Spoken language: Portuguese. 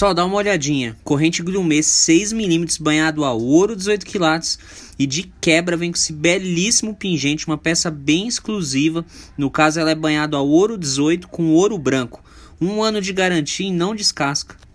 Só dá uma olhadinha. Corrente grumê 6mm banhado a ouro 18 quilates e de quebra vem com esse belíssimo pingente, uma peça bem exclusiva. No caso ela é banhado a ouro 18 com ouro branco. Um ano de garantia e não descasca.